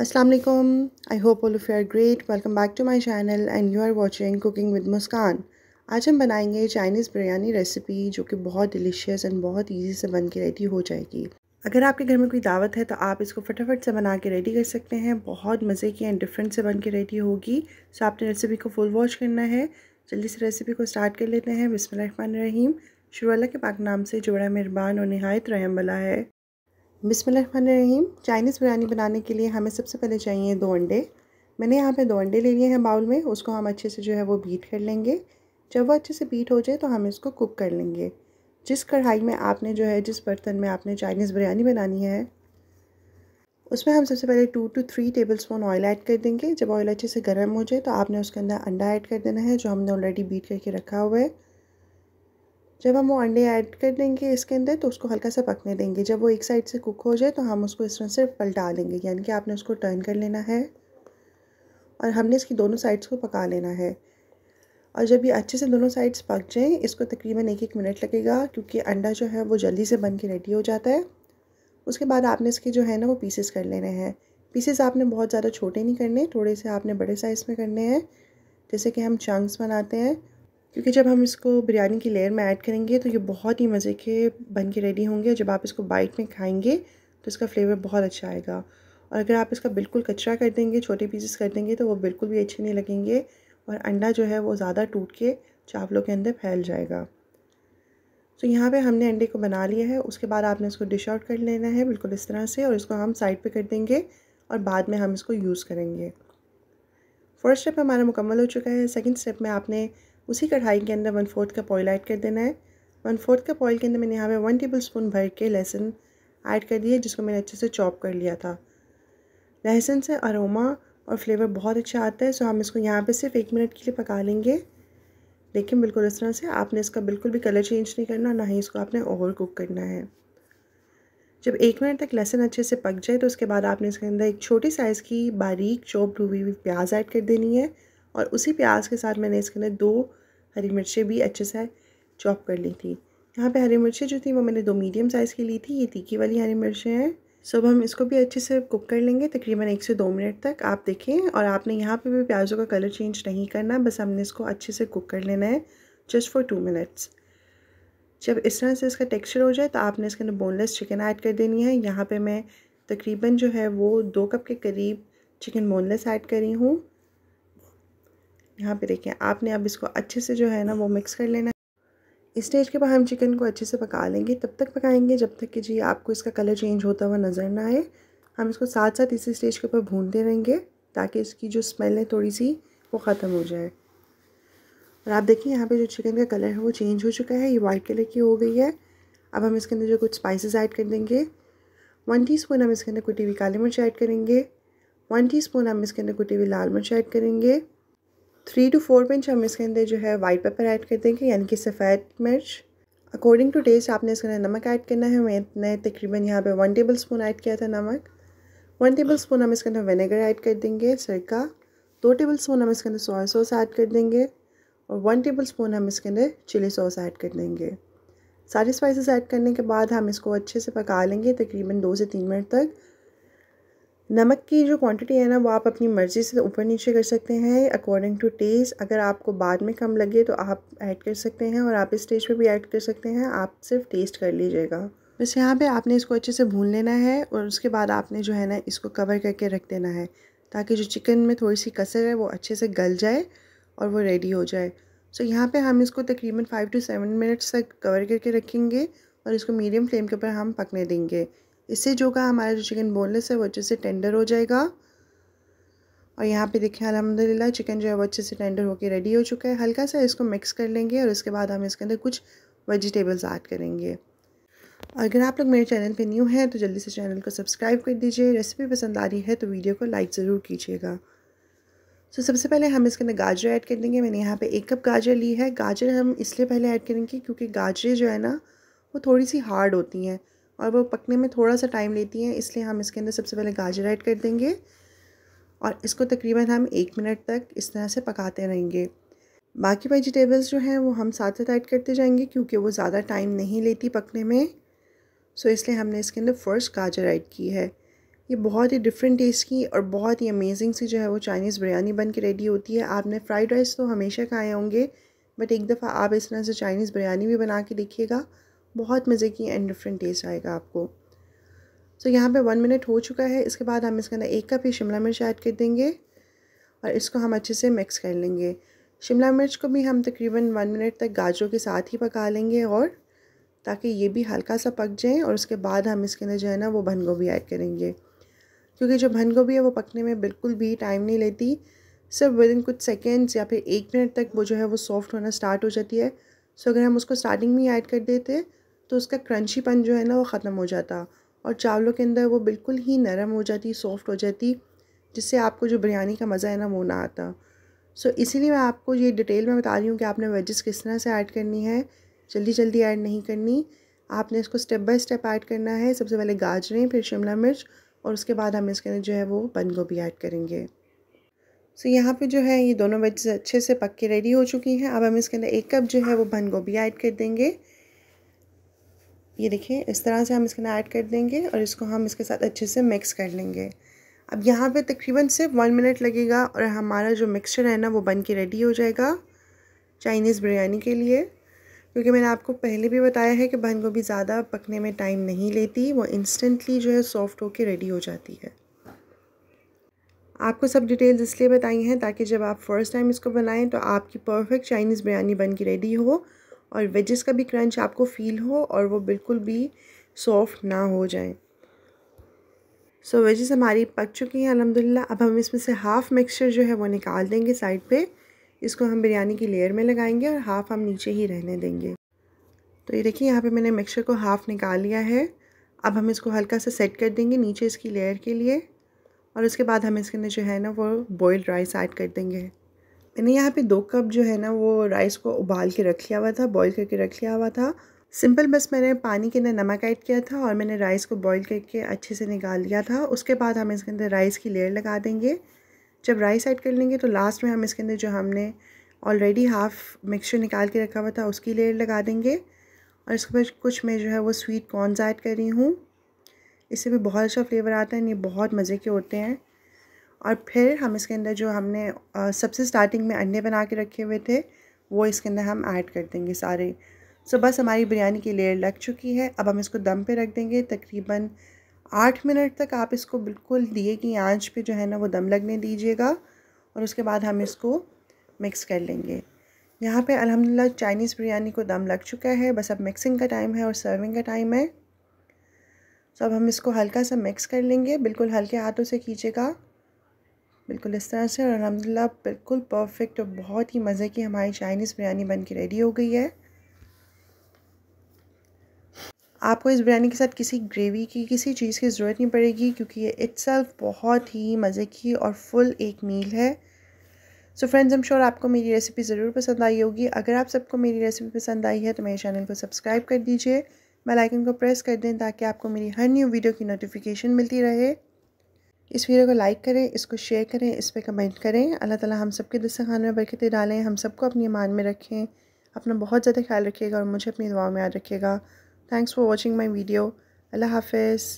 Aslam I hope all of you are great welcome back to my channel and you are watching cooking with Muskan आज हम बनाएंगे Chinese biryani recipe जो कि बहुत delicious and बहुत easy से बन के रेडी हो जाएगी अगर आपके घर में कोई दावत है तो आप इसको फटाफट से बना के रेडी कर सकते हैं बहुत मज़े की एंड डिफरेंट से बन के रेडी होगी सो आपने रेसिपी को फुल वॉच करना है जल्दी से रेसिपी को स्टार्ट कर लेते हैं बिसमीम शुरू अल्लाह के पाक नाम से जोड़ा मेहरबान और नहायत रहम वाला है रहीम चाइनीज़ बिरयानी बनाने के लिए हमें सबसे पहले चाहिए दो अंडे मैंने यहाँ पे दो अंडे ले लिए हैं बाउल में उसको हम अच्छे से जो है वो बीट कर लेंगे जब वो अच्छे से बीट हो जाए तो हम इसको कुक कर लेंगे जिस कढ़ाई में आपने जो है जिस बर्तन में आपने चाइनीज़ बिरयानी बनानी है उसमें हम सबसे पहले two two three tablespoon oil add कर देंगे जब ऑयल अच्छे से गर्म हो जाए तो आपने उसके अंदर अंडा ऐड कर देना है जो हमने ऑलरेडी बीट करके रखा हुआ है जब हम वो अंडे ऐड कर देंगे इसके अंदर तो उसको हल्का सा पकने देंगे जब वो एक साइड से कुक हो जाए तो हम उसको इस तरह से पलटा लेंगे यानी कि आपने उसको टर्न कर लेना है और हमने इसकी दोनों साइड्स को पका लेना है और जब ये अच्छे से दोनों साइड्स पक जाएँ इसको तकरीबन एक एक मिनट लगेगा क्योंकि अंडा जो है वो जल्दी से बन के रेडी हो जाता है उसके बाद आपने इसके जो है ना वो पीसेस कर लेने हैं पीसेस आपने बहुत ज़्यादा छोटे नहीं करने थोड़े से आपने बड़े साइज़ में करने हैं जैसे कि हम चंक्स बनाते हैं क्योंकि जब हम इसको बिरयानी की लेयर में ऐड करेंगे तो ये बहुत ही मज़े के बन के रेडी होंगे जब आप इसको बाइट में खाएंगे तो इसका फ्लेवर बहुत अच्छा आएगा और अगर आप इसका बिल्कुल कचरा कर देंगे छोटे पीसेस कर देंगे तो वो बिल्कुल भी अच्छे नहीं लगेंगे और अंडा जो है वो ज़्यादा टूट के चावलों के अंदर फैल जाएगा तो यहाँ पर हमने अंडे को बना लिया है उसके बाद आपने इसको डिश आउट कर लेना है बिल्कुल इस तरह से और इसको हम साइड पर कर देंगे और बाद में हम इसको यूज़ करेंगे फर्स्ट स्टेप हमारा मुकम्मल हो चुका है सेकेंड स्टेप में आपने उसी कढ़ाई के अंदर one fourth cup oil add कर देना है वन फोर्थ कप ऑयल के अंदर मैंने यहाँ पे वन टेबल स्पून भर के लहसुन ऐड कर दिए जिसको मैंने अच्छे से चॉप कर लिया था लहसुन से अरोमा और फ्लेवर बहुत अच्छा आता है सो हम इसको यहाँ पर सिर्फ एक मिनट के लिए पका लेंगे देखिए बिल्कुल इस तरह से आपने इसका बिल्कुल भी कलर चेंज नहीं करना ना ही इसको आपने ओवर कुक करना है जब एक मिनट तक लहसुन अच्छे से पक जाए तो उसके बाद आपने इसके अंदर एक छोटी साइज़ की बारीक चॉप्ड हुई हुई प्याज ऐड कर देनी है और उसी प्याज के साथ मैंने इसके अंदर दो हरी मिर्चें भी अच्छे से चॉप कर ली थी यहाँ पे हरी मिर्चें जो थी वो मैंने दो मीडियम साइज़ की ली थी ये तीखी वाली हरी मिर्चें हैं सब हम इसको भी अच्छे से कुक कर लेंगे तकरीबन एक से दो मिनट तक आप देखें और आपने यहाँ पे भी प्याज़ों का कलर चेंज नहीं करना बस हमने इसको अच्छे से कुक कर लेना है जस्ट फॉर टू मिनट्स जब इस तरह से इसका टेक्सचर हो जाए तो आपने इसके अंदर बोनलेस चिकन ऐड कर देनी है यहाँ पर मैं तकरीबन जो है वो दो कप के करीब चिकन बोनलेस ऐड करी हूँ यहाँ पे देखें आपने अब इसको अच्छे से जो है ना वो मिक्स कर लेना इस स्टेज के बाद हम चिकन को अच्छे से पका लेंगे तब तक पकाएंगे जब तक कि जी आपको इसका कलर चेंज होता हुआ नज़र ना आए हम इसको साथ साथ इसी स्टेज के ऊपर भूनते रहेंगे ताकि इसकी जो स्मेल है थोड़ी सी वो ख़त्म हो जाए और आप देखिए यहाँ पे जो चिकन का कलर है वो चेंज हो चुका है ये वाइट कलर की हो गई है अब हम इसके अंदर जो कुछ स्पाइसेस ऐड कर देंगे वन टीस्पून हम इसके अंदर कुटी हुई काली मिर्च ऐड करेंगे वन टीस्पून हम इसके अंदर कुटी हुई लाल मिर्च ऐड करेंगे थ्री टू फोर पिंच हम इसके अंदर जो है वाइट पेपर ऐड कर देंगे यानी कि सफ़ेद मिर्च अकॉर्डिंग टू टेस्ट आपने इसके अंदर नमक ऐड करना है मैंने तकरीबन यहाँ पे वन टेबल स्पून ऐड किया था नमक वन टेबल स्पून हम इसके अंदर विनेगर ऐड कर देंगे सरका दो टेबल स्पून हम इसके अंदर सोया सॉस ऐड कर देंगे और वन टेबल स्पून हम इसके अंदर चिली सॉस ऐड कर देंगे सारे स्पाइसेस ऐड करने के बाद हम इसको अच्छे से पका लेंगे तकरीबन दो से तीन मिनट तक नमक की जो क्वांटिटी है ना वो आप अपनी मर्ज़ी से ऊपर नीचे कर सकते हैं अकॉर्डिंग टू टेस्ट अगर आपको बाद में कम लगे तो आप ऐड कर सकते हैं और आप इस स्टेज पे भी ऐड कर सकते हैं आप सिर्फ टेस्ट कर लीजिएगा बस यहाँ पे आपने इसको अच्छे से भून लेना है और उसके बाद आपने जो है ना इसको कवर करके रख देना है ताकि जो चिकन में थोड़ी सी कसर है वो अच्छे से गल जाए और वो रेडी हो जाए सो so, यहाँ पर हम इसको तकरीबन फ़ाइव टू सेवन मिनट्स तक कवर करके रखेंगे और इसको मीडियम फ्लेम के ऊपर हम पकने देंगे इससे जो का हमारा जो चिकन बोनलेस है वो अच्छे से टेंडर हो जाएगा और यहाँ पे देखिए अलहमदिल्ला चिकन जो है वो अच्छे से टेंडर होकर रेडी हो चुका है हल्का सा इसको मिक्स कर लेंगे और उसके बाद हम इसके अंदर कुछ वेजिटेबल्स ऐड करेंगे अगर आप लोग मेरे चैनल पे न्यू हैं तो जल्दी से चैनल को सब्सक्राइब कर दीजिए रेसिपी पसंद आ रही है तो वीडियो को लाइक ज़रूर कीजिएगा सो तो so, सबसे पहले हम इसके अंदर गाजर ऐड कर देंगे मैंने यहाँ पे एक कप गाजर ली है गाजर हम इसलिए पहले ऐड करेंगे क्योंकि गाजरें जो है ना वो थोड़ी सी हार्ड होती हैं और वो पकने में थोड़ा सा टाइम लेती हैं इसलिए हम इसके अंदर सबसे पहले गाजर ऐड कर देंगे और इसको तकरीबन हम एक मिनट तक इस तरह से पकाते रहेंगे बाकी वेजिटेबल्स जो हैं वो हम साथ साथ ऐड करते जाएंगे क्योंकि वो ज़्यादा टाइम नहीं लेती पकने में सो इसलिए हमने इसके अंदर फर्स्ट गाजर ऐड की है ये बहुत ही डिफरेंट टेस्ट की और बहुत ही अमेजिंग सी जो है वो चाइनीज़ बिरयानी बन के रेडी होती है आपने फ्राइड राइस तो हमेशा खाए होंगे बट एक दफ़ा आप इस तरह से चाइनीज़ बिरयानी भी बना के देखिएगा बहुत मज़े की एंड डिफरेंट टेस्ट आएगा आपको सो so, यहाँ पे वन मिनट हो चुका है इसके बाद हम इसके अंदर एक कप ही शिमला मिर्च ऐड कर देंगे और इसको हम अच्छे से मिक्स कर लेंगे शिमला मिर्च को भी हम तकरीबन वन मिनट तक गाजरों के साथ ही पका लेंगे और ताकि ये भी हल्का सा पक जाए और उसके बाद हम इसके अंदर जो है ना वो बंद गोभी ऐड करेंगे क्योंकि जो बंद गोभी है वो पकने में बिल्कुल भी टाइम नहीं लेती सिर्फ विद इन कुछ सेकेंड्स या फिर एक मिनट तक वो जो है वो सॉफ्ट होना स्टार्ट हो जाती है सो अगर हम उसको स्टार्टिंग में ऐड कर देते तो उसका क्रंचीपन जो है ना वो ख़त्म हो जाता और चावलों के अंदर वो बिल्कुल ही नरम हो जाती सॉफ्ट हो जाती जिससे आपको जो बिरयानी का मज़ा है ना वो ना आता सो so, इसीलिए मैं आपको ये डिटेल में बता रही हूँ कि आपने वेजेस किस तरह से ऐड करनी है जल्दी जल्दी ऐड नहीं करनी आपने इसको स्टेप बाय स्टेप ऐड करना है सबसे पहले गाजरें फिर शिमला मिर्च और उसके बाद हम इसके अंदर जो है वो बंद गोभी ऐड करेंगे सो so, यहाँ पे जो है ये दोनों वेजेस अच्छे से पक के रेडी हो चुकी हैं अब हम इसके अंदर एक कप जो है वो बंद गोभी ऐड कर देंगे ये देखिए इस तरह से हम इसके ना ऐड कर देंगे और इसको हम इसके साथ अच्छे से मिक्स कर लेंगे अब यहाँ पे तकरीबन सिर्फ वन मिनट लगेगा और हमारा जो मिक्सचर है ना वो बन के रेडी हो जाएगा चाइनीज़ बिरयानी के लिए क्योंकि मैंने आपको पहले भी बताया है कि बन गोभी ज़्यादा पकने में टाइम नहीं लेती वो इंस्टेंटली जो है सॉफ्ट होकर रेडी हो जाती है आपको सब डिटेल्स इसलिए बताई हैं ताकि जब आप फ़र्स्ट टाइम इसको बनाएं तो आपकी परफेक्ट चाइनीज़ बिरयानी बन के रेडी हो और वेजेस का भी क्रंच आपको फील हो और वो बिल्कुल भी सॉफ्ट ना हो जाए सो so, वेजेस हमारी पक चुकी हैं अलहमदिल्ला अब हम इसमें से हाफ़ मिक्सचर जो है वो निकाल देंगे साइड पे इसको हम बिरयानी की लेयर में लगाएंगे और हाफ़ हम नीचे ही रहने देंगे तो ये देखिए यहाँ पे मैंने मिक्सचर को हाफ़ निकाल लिया है अब हम इसको हल्का सा सेट कर देंगे नीचे इसकी लेयर के लिए और उसके बाद हम इसके अंदर जो है ना वो बॉयल्ड राइस ऐड कर देंगे मैंने यहाँ पे दो कप जो है ना वो राइस को उबाल के रख लिया हुआ था बॉईल करके रख लिया हुआ था सिंपल बस मैंने पानी के अंदर नमक ऐड किया था और मैंने राइस को बॉईल करके अच्छे से निकाल लिया था उसके बाद हम इसके अंदर राइस की लेयर लगा देंगे जब राइस ऐड कर लेंगे तो लास्ट में हम इसके अंदर जो हमने ऑलरेडी हाफ़ मिक्सचर निकाल के रखा हुआ था उसकी लेयर लगा देंगे और इसके बाद कुछ मैं जो है वो स्वीट कॉर्नस ऐड कर रही हूँ इससे भी बहुत अच्छा फ्लेवर आता है ये बहुत मज़े के होते हैं और फिर हम इसके अंदर जो हमने सबसे स्टार्टिंग में अंडे बना के रखे हुए थे वो इसके अंदर हम ऐड कर देंगे सारे सो बस हमारी बिरयानी की लेयर लग चुकी है अब हम इसको दम पे रख देंगे तकरीबन आठ मिनट तक आप इसको बिल्कुल दिए की आंच पे जो है ना वो दम लगने दीजिएगा और उसके बाद हम इसको मिक्स कर लेंगे यहाँ पे अल्हम्दुलिल्लाह चाइनीज़ बिरयानी को दम लग चुका है बस अब मिक्सिंग का टाइम है और सर्विंग का टाइम है सो अब हम इसको हल्का सा मिक्स कर लेंगे बिल्कुल हल्के हाथों से खींचेगा बिल्कुल इस तरह से और अलहमदिल्ला बिल्कुल परफेक्ट और बहुत ही मज़े की हमारी चाइनीज़ बिरयानी बन के रेडी हो गई है आपको इस बिरयानी के साथ किसी ग्रेवी की किसी चीज़ की ज़रूरत नहीं पड़ेगी क्योंकि ये इट्स बहुत ही मज़े की और फुल एक मील है सो फ्रेंड्स एम श्योर आपको मेरी रेसिपी ज़रूर पसंद आई होगी अगर आप सबको मेरी रेसिपी पसंद आई है तो मेरे चैनल को सब्सक्राइब कर दीजिए बेल आइकन को प्रेस कर दें ताकि आपको मेरी हर न्यू वीडियो की नोटिफिकेशन मिलती रहे इस वीडियो को लाइक करें इसको शेयर करें इस पर कमेंट करें अल्लाह ताला हम सबके दस्तखान में बरकतें डालें हम सबको अपनी मान में रखें अपना बहुत ज़्यादा ख्याल रखिएगा और मुझे अपनी दुआ में याद रखिएगा thanks for watching my video अल्लाह हाफिज़